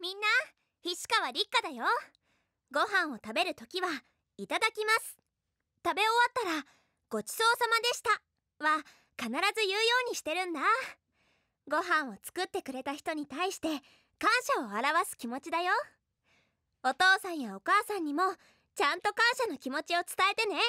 みんな菱川立花だよご飯を食べる時はいただきます食べ終わったらごちそうさまでしたは必ず言うようにしてるんだご飯を作ってくれた人に対して感謝を表す気持ちだよお父さんやお母さんにもちゃんと感謝の気持ちを伝えてね